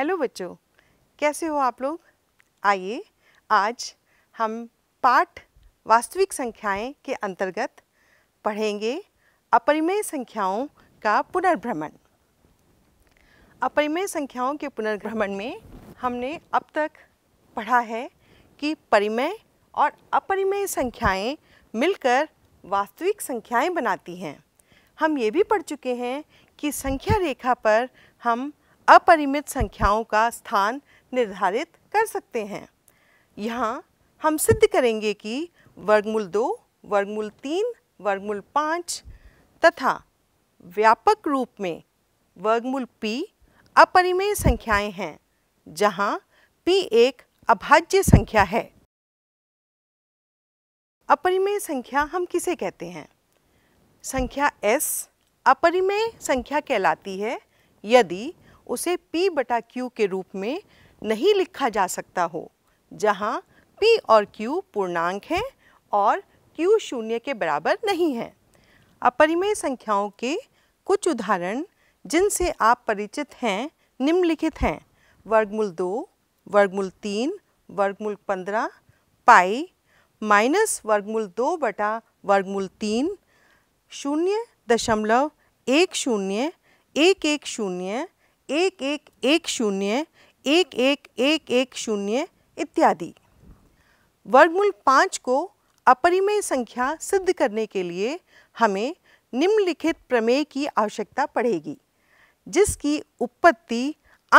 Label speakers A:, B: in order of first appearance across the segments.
A: hello बच्चों कैसे हो आप लोग आइए आज हम पाठ वास्तविक संख्याएं के अंतर्गत पढ़ेंगे अपरिमेय संख्याओं का पुनर्भ्रमण अपरिमेय संख्याओं के पुनर्भ्रमण में हमने अब तक पढ़ा है कि परिमेय और अपरिमेय संख्याएं मिलकर वास्तविक संख्याएं बनाती हैं हम ये भी पढ़ चुके हैं कि संख्या रेखा पर हम अपरिमित संख्याओं का स्थान निर्धारित कर सकते हैं यहाँ हम सिद्ध करेंगे कि वर्गमूल दो वर्गमूल तीन वर्गमूल पाँच तथा व्यापक रूप में वर्गमूल p अपरिमेय संख्याएं हैं जहां p एक अभाज्य संख्या है अपरिमेय संख्या हम किसे कहते हैं संख्या s अपरिमेय संख्या कहलाती है यदि उसे P बटा Q के रूप में नहीं लिखा जा सकता हो जहाँ P और Q पूर्णांक हैं और Q शून्य के बराबर नहीं है अपरिमेय संख्याओं के कुछ उदाहरण जिनसे आप परिचित हैं निम्नलिखित हैं वर्गमूल दो वर्गमूल तीन वर्गमूल पंद्रह पाई माइनस वर्गमूल दो बटा वर्गमूल तीन शून्य दशमलव एक शून्य एक एक शून्य एक एक एक शून्य एक एक एक एक शून्य इत्यादि वर्गमूल पाँच को अपरिमेय संख्या सिद्ध करने के लिए हमें निम्नलिखित प्रमेय की आवश्यकता पड़ेगी जिसकी उत्पत्ति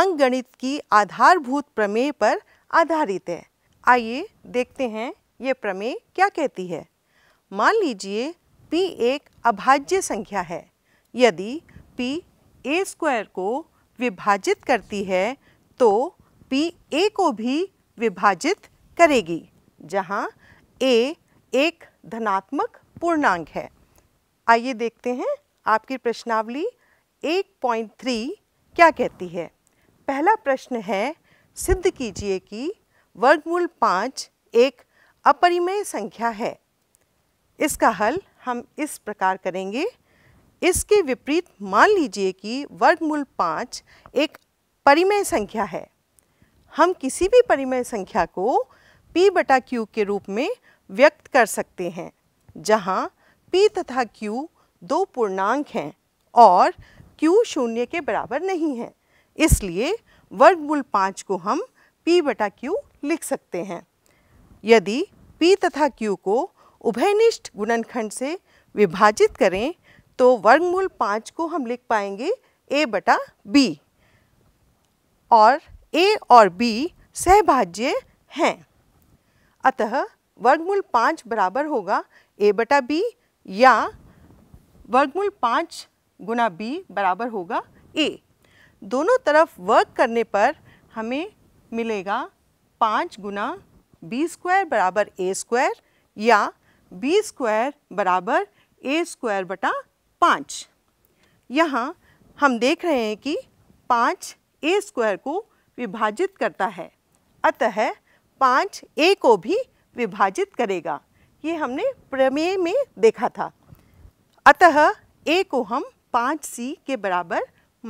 A: अंकगणित की आधारभूत प्रमेय पर आधारित है आइए देखते हैं ये प्रमेय क्या कहती है मान लीजिए p एक अभाज्य संख्या है यदि p ए स्क्वायर को विभाजित करती है तो पी ए को भी विभाजित करेगी जहाँ ए एक धनात्मक पूर्णांक है आइए देखते हैं आपकी प्रश्नावली 1.3 क्या कहती है पहला प्रश्न है सिद्ध कीजिए कि वर्गमूल पाँच एक अपरिमेय संख्या है इसका हल हम इस प्रकार करेंगे इसके विपरीत मान लीजिए कि वर्गमूल पाँच एक परिमेय संख्या है हम किसी भी परिमेय संख्या को p बटा क्यू के रूप में व्यक्त कर सकते हैं जहां p तथा q दो पूर्णांक हैं और q शून्य के बराबर नहीं है इसलिए वर्गमूल पाँच को हम p बटा क्यू लिख सकते हैं यदि p तथा q को उभयनिष्ठ गुणनखंड से विभाजित करें तो वर्गमूल पाँच को हम लिख पाएंगे ए बटा बी और ए और बी सहभाज्य हैं अतः वर्गमूल पाँच बराबर होगा ए बटा बी या वर्गमूल पाँच गुना बी बराबर होगा ए दोनों तरफ वर्क करने पर हमें मिलेगा पाँच गुना बी स्क्वायर बराबर ए स्क्वायर या बी स्क्वायर बराबर ए स्क्वायर बटा पाँच यहाँ हम देख रहे हैं कि पाँच ए स्क्वायर को विभाजित करता है अतः पाँच ए को भी विभाजित करेगा ये हमने प्रमेय में देखा था अतः ए को हम पाँच सी के बराबर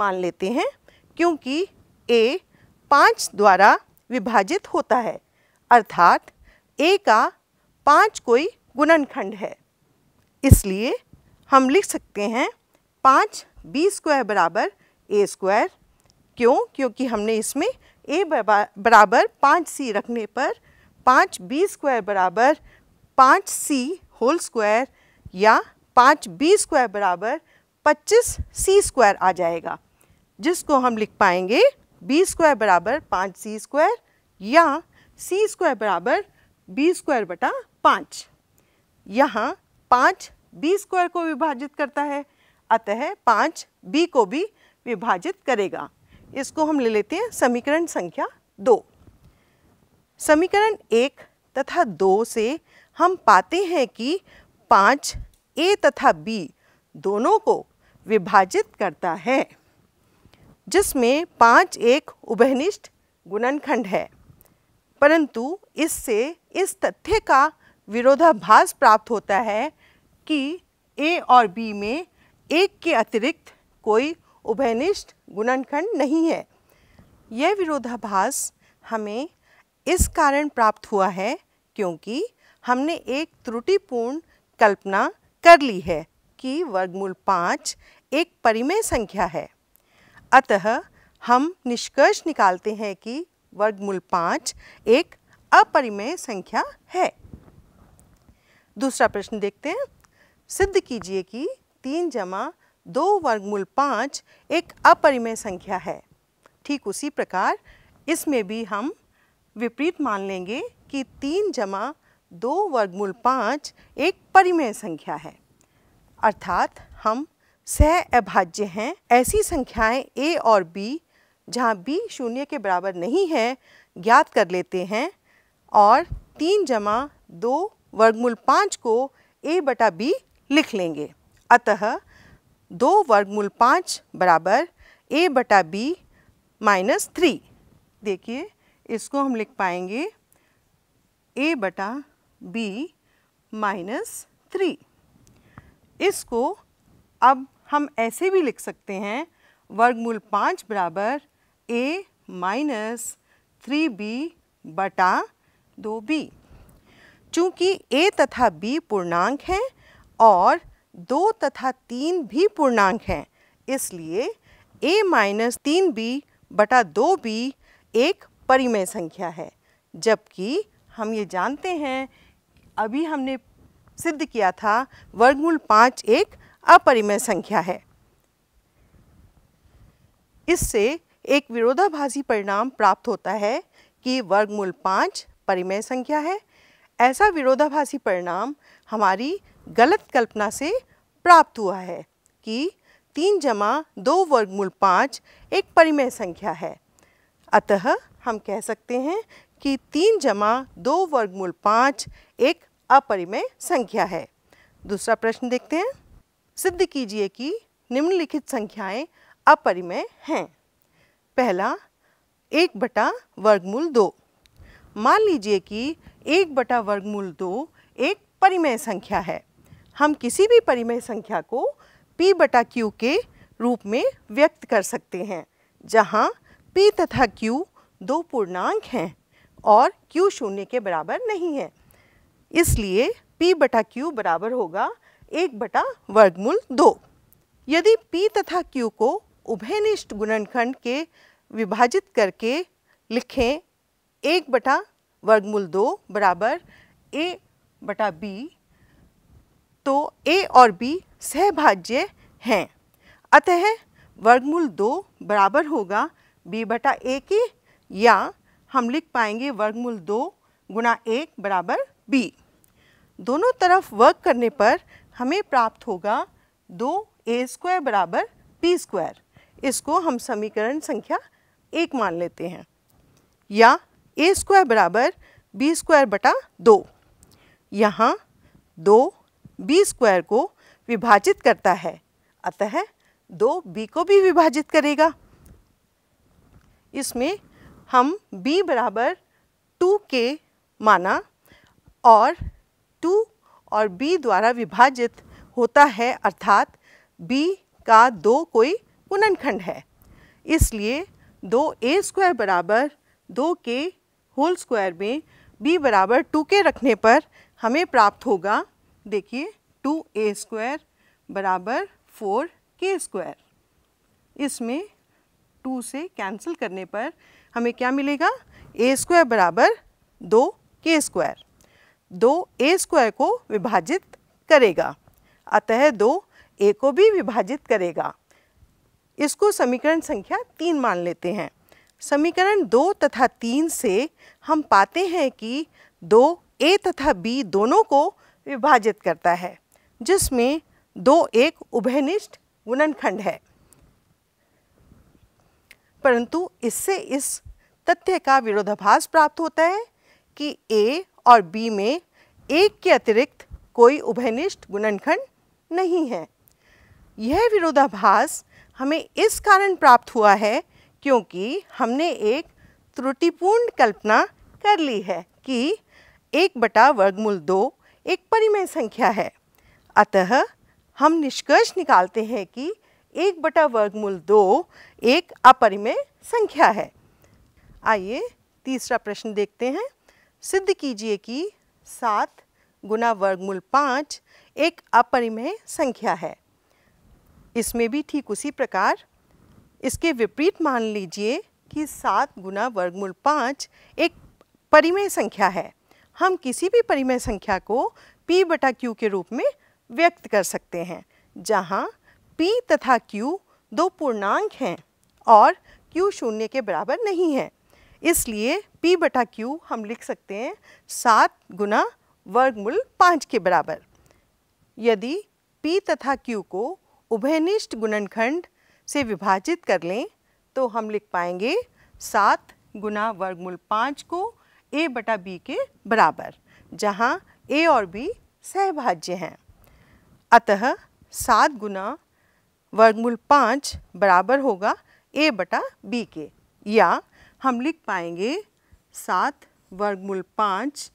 A: मान लेते हैं क्योंकि ए पाँच द्वारा विभाजित होता है अर्थात ए का पाँच कोई गुणनखंड है इसलिए हम लिख सकते हैं पाँच बी स्क्वायर बराबर ए स्क्वायर क्यों क्योंकि हमने इसमें ए बराबर पाँच सी रखने पर पाँच बी स्क्वायर बराबर पाँच सी होल स्क्वायर या पाँच बी स्क्वायर बराबर पच्चीस सी स्क्वायर आ जाएगा जिसको हम लिख पाएंगे बी स्क्वायर बराबर पाँच सी स्क्वायर या सी स्क्वायर बराबर बी स्क्वायर बटा पाँच यहाँ पाँच बी स्क्वायर को विभाजित करता है अतः पाँच बी को भी विभाजित करेगा इसको हम ले लेते हैं समीकरण संख्या दो समीकरण एक तथा दो से हम पाते हैं कि पाँच ए तथा बी दोनों को विभाजित करता है जिसमें पाँच एक उभयनिष्ठ गुणनखंड है परंतु इससे इस तथ्य का विरोधाभास प्राप्त होता है कि ए और बी में एक के अतिरिक्त कोई उभयनिष्ठ गुणनखंड नहीं है यह विरोधाभास हमें इस कारण प्राप्त हुआ है क्योंकि हमने एक त्रुटिपूर्ण कल्पना कर ली है कि वर्गमूल पाँच एक परिमेय संख्या है अतः हम निष्कर्ष निकालते हैं कि वर्गमूल पाँच एक अपरिमेय संख्या है दूसरा प्रश्न देखते हैं सिद्ध कीजिए कि तीन जमा दो वर्गमूल पाँच एक अपरिमेय संख्या है ठीक उसी प्रकार इसमें भी हम विपरीत मान लेंगे कि तीन जमा दो वर्गमूल पाँच एक परिमेय संख्या है अर्थात हम सह अभाज्य हैं ऐसी संख्याएं ए और बी जहां बी शून्य के बराबर नहीं है ज्ञात कर लेते हैं और तीन जमा दो वर्गमूल पाँच को ए बटा बी लिख लेंगे अतः दो वर्गमूल पाँच बराबर ए बटा बी माइनस थ्री देखिए इसको हम लिख पाएंगे ए बटा बी माइनस थ्री इसको अब हम ऐसे भी लिख सकते हैं वर्गमूल पाँच बराबर ए माइनस थ्री बी बटा दो बी चूँकि ए तथा बी पूर्णांक हैं और दो तथा तीन भी पूर्णांक हैं इसलिए a माइनस तीन बी बटा दो बी एक परिमेय संख्या है जबकि हम ये जानते हैं अभी हमने सिद्ध किया था वर्गमूल पाँच एक अपरिमेय संख्या है इससे एक विरोधाभासी परिणाम प्राप्त होता है कि वर्गमूल पाँच परिमेय संख्या है ऐसा विरोधाभासी परिणाम हमारी गलत कल्पना से प्राप्त हुआ है कि तीन जमा दो वर्गमूल पाँच एक परिमेय संख्या है अतः हम कह सकते हैं कि तीन जमा दो वर्गमूल पाँच एक अपरिमेय संख्या है दूसरा प्रश्न देखते हैं सिद्ध कीजिए कि निम्नलिखित संख्याएं अपरिमेय हैं पहला एक बटा वर्गमूल दो मान लीजिए कि एक बटा वर्गमूल दो एक परिमेय संख्या है हम किसी भी परिमेय संख्या को p बटा q के रूप में व्यक्त कर सकते हैं जहाँ p तथा q दो पूर्णांक हैं और q शून्य के बराबर नहीं है इसलिए p बटा q बराबर होगा एक बटा वर्गमूल दो यदि p तथा q को उभयनिष्ठ गुणनखंड के विभाजित करके लिखें एक बटा वर्गमूल दो बराबर ए बटा बी तो ए और बी सहभाज्य हैं अतः वर्गमूल दो बराबर होगा बी बटा ए के या हम लिख पाएंगे वर्गमूल दो गुणा एक बराबर बी दोनों तरफ वर्ग करने पर हमें प्राप्त होगा दो ए स्क्वायर बराबर पी स्क्वायर इसको हम समीकरण संख्या एक मान लेते हैं या ए स्क्वायर बराबर बी स्क्वायर बटा दो यहाँ दो बी स्क्वायर को विभाजित करता है अतः दो बी को भी विभाजित करेगा इसमें हम b बराबर टू के माना और टू और b द्वारा विभाजित होता है अर्थात b का दो कोई गुणनखंड है इसलिए दो ए स्क्वायर बराबर दो के होल स्क्वायर में b बराबर टू के रखने पर हमें प्राप्त होगा देखिए टू ए स्क्वायर बराबर फोर के स्क्वायर इसमें टू से कैंसिल करने पर हमें क्या मिलेगा ए स्क्वायर बराबर दो के स्क्वायर दो ए स्क्वायर को विभाजित करेगा अतः दो ए को भी विभाजित करेगा इसको समीकरण संख्या तीन मान लेते हैं समीकरण दो तथा तीन से हम पाते हैं कि दो ए तथा बी दोनों को विभाजित करता है जिसमें दो एक उभयनिष्ठ गुणनखंड है परंतु इससे इस तथ्य का विरोधाभास प्राप्त होता है कि ए और बी में एक के अतिरिक्त कोई उभयनिष्ठ गुणनखंड नहीं है यह विरोधाभास हमें इस कारण प्राप्त हुआ है क्योंकि हमने एक त्रुटिपूर्ण कल्पना कर ली है कि एक बटा वर्गमूल दो एक परिमेय संख्या है अतः हम निष्कर्ष निकालते हैं कि एक बटा वर्गमूल दो एक अपरिमेय संख्या है आइए तीसरा प्रश्न देखते हैं सिद्ध कीजिए कि सात गुना वर्गमूल पाँच एक अपरिमेय संख्या है इसमें भी ठीक उसी प्रकार इसके विपरीत मान लीजिए कि सात गुना वर्गमूल पाँच एक परिमेय संख्या है हम किसी भी परिमेय संख्या को p बटा q के रूप में व्यक्त कर सकते हैं जहाँ p तथा q दो पूर्णांक हैं और q शून्य के बराबर नहीं है इसलिए p बटा q हम लिख सकते हैं सात गुना वर्गमूल पाँच के बराबर यदि p तथा q को उभयनिष्ठ गुणनखंड से विभाजित कर लें तो हम लिख पाएंगे सात गुना वर्गमूल पाँच को ए बटा बी के बराबर जहाँ ए और बी सहभाज्य हैं अतः सात गुना वर्गमूल पाँच बराबर होगा ए बटा बी के या हम लिख पाएंगे सात वर्गमूल पाँच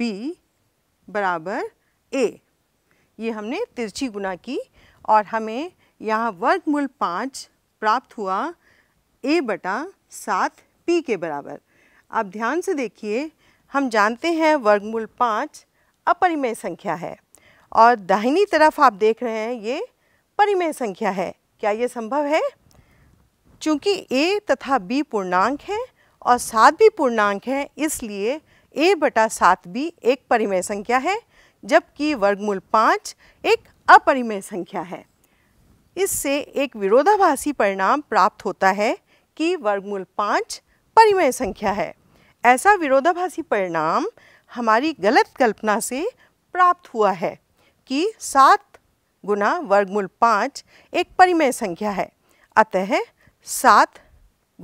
A: बी बराबर ए ये हमने तिरछी गुना की और हमें यहाँ वर्गमूल पाँच प्राप्त हुआ ए बटा सात पी के बराबर आप ध्यान से देखिए हम जानते हैं वर्गमूल पाँच अपरिमेय संख्या है और दाहिनी तरफ आप देख रहे हैं ये परिमेय संख्या है क्या ये संभव है चूँकि ए तथा बी पूर्णांक है और सात भी पूर्णांक है इसलिए ए बटा सात भी एक परिमेय संख्या है जबकि वर्गमूल पाँच एक अपरिमेय संख्या है इससे एक विरोधाभासी परिणाम प्राप्त होता है कि वर्गमूल पाँच परिमेय संख्या है ऐसा विरोधाभासी परिणाम हमारी गलत कल्पना से प्राप्त हुआ है कि सात गुना वर्गमूल पाँच एक परिमेय संख्या है अतः सात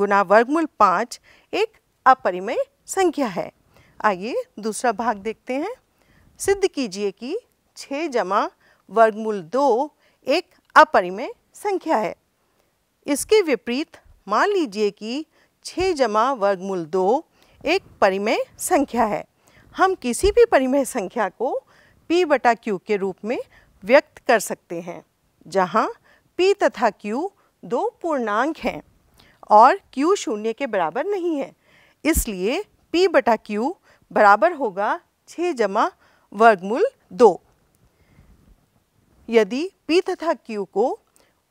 A: गुना वर्गमूल पाँच एक अपरिमेय संख्या है आइए दूसरा भाग देखते हैं सिद्ध कीजिए कि छः जमा वर्गमूल दो एक अपरिमेय संख्या है इसके विपरीत मान लीजिए कि छः जमा वर्गमूल दो एक परिमेय संख्या है हम किसी भी परिमेय संख्या को p बटा q के रूप में व्यक्त कर सकते हैं जहाँ p तथा q दो पूर्णांक हैं और q शून्य के बराबर नहीं है इसलिए p बटा q बराबर होगा छः जमा वर्गमूल दो यदि p तथा q को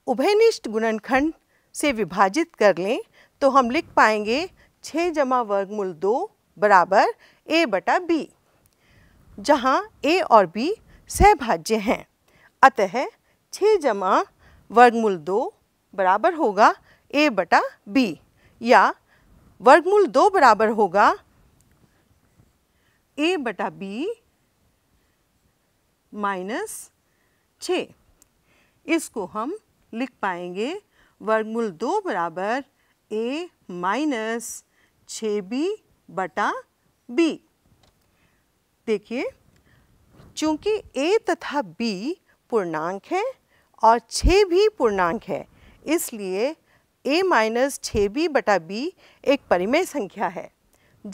A: उभयनिष्ठ गुणनखंड से विभाजित कर लें तो हम लिख पाएंगे छः जमा वर्गमूल दो बराबर ए बटा बी जहाँ ए और बी सहभाज्य हैं अतः छः जमा वर्गमूल दो बराबर होगा ए बटा बी या वर्गमूल दो बराबर होगा ए बटा बी माइनस छ इसको हम लिख पाएंगे वर्गमूल दो बराबर ए माइनस छ बी बटा बी देखिए चूंकि ए तथा बी पूर्णांक है और छः भी पूर्णांक है इसलिए ए माइनस छः बी बटा बी एक परिमेय संख्या है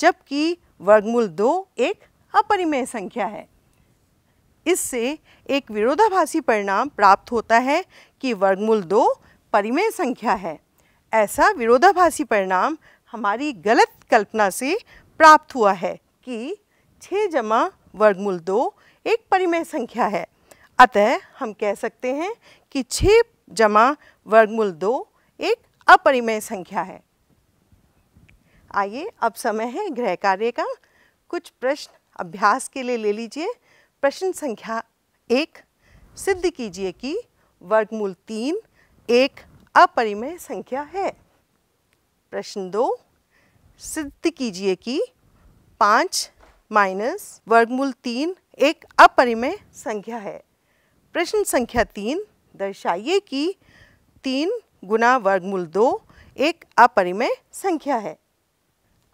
A: जबकि वर्गमूल दो एक अपरिमेय संख्या है इससे एक विरोधाभासी परिणाम प्राप्त होता है कि वर्गमूल दो परिमेय संख्या है ऐसा विरोधाभासी परिणाम हमारी गलत कल्पना से प्राप्त हुआ है कि छः जमा वर्गमूल दो एक परिमेय संख्या है अतः हम कह सकते हैं कि छः जमा वर्गमूल दो एक अपरिमेय संख्या है आइए अब समय है गृह कार्य का कुछ प्रश्न अभ्यास के लिए ले लीजिए प्रश्न संख्या एक सिद्ध कीजिए कि वर्गमूल तीन एक अपरिमेय संख्या है प्रश्न दो सिद्ध कीजिए कि पाँच माइनस वर्गमूल तीन एक अपरिमेय संख्या है प्रश्न संख्या तीन दर्शाइए कि तीन गुना वर्गमूल दो एक अपरिमेय संख्या है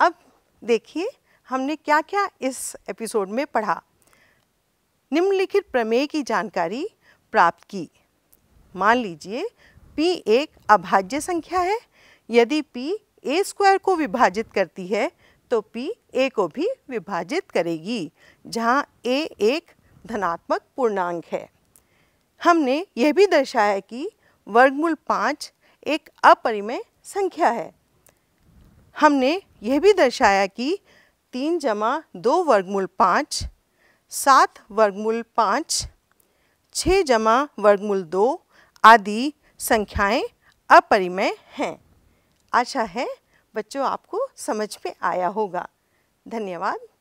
A: अब देखिए हमने क्या क्या इस एपिसोड में पढ़ा निम्नलिखित प्रमेय की जानकारी प्राप्त की मान लीजिए P एक अभाज्य संख्या है यदि P ए स्क्वायर को विभाजित करती है तो P A को भी विभाजित करेगी जहाँ A एक धनात्मक पूर्णांक है हमने यह भी दर्शाया कि वर्गमूल पाँच एक अपरिमेय संख्या है हमने यह भी दर्शाया कि तीन जमा दो वर्गमूल पाँच सात वर्गमूल पाँच छः जमा वर्गमूल दो आदि संख्याएं अपरिमेय हैं आशा है बच्चों आपको समझ में आया होगा धन्यवाद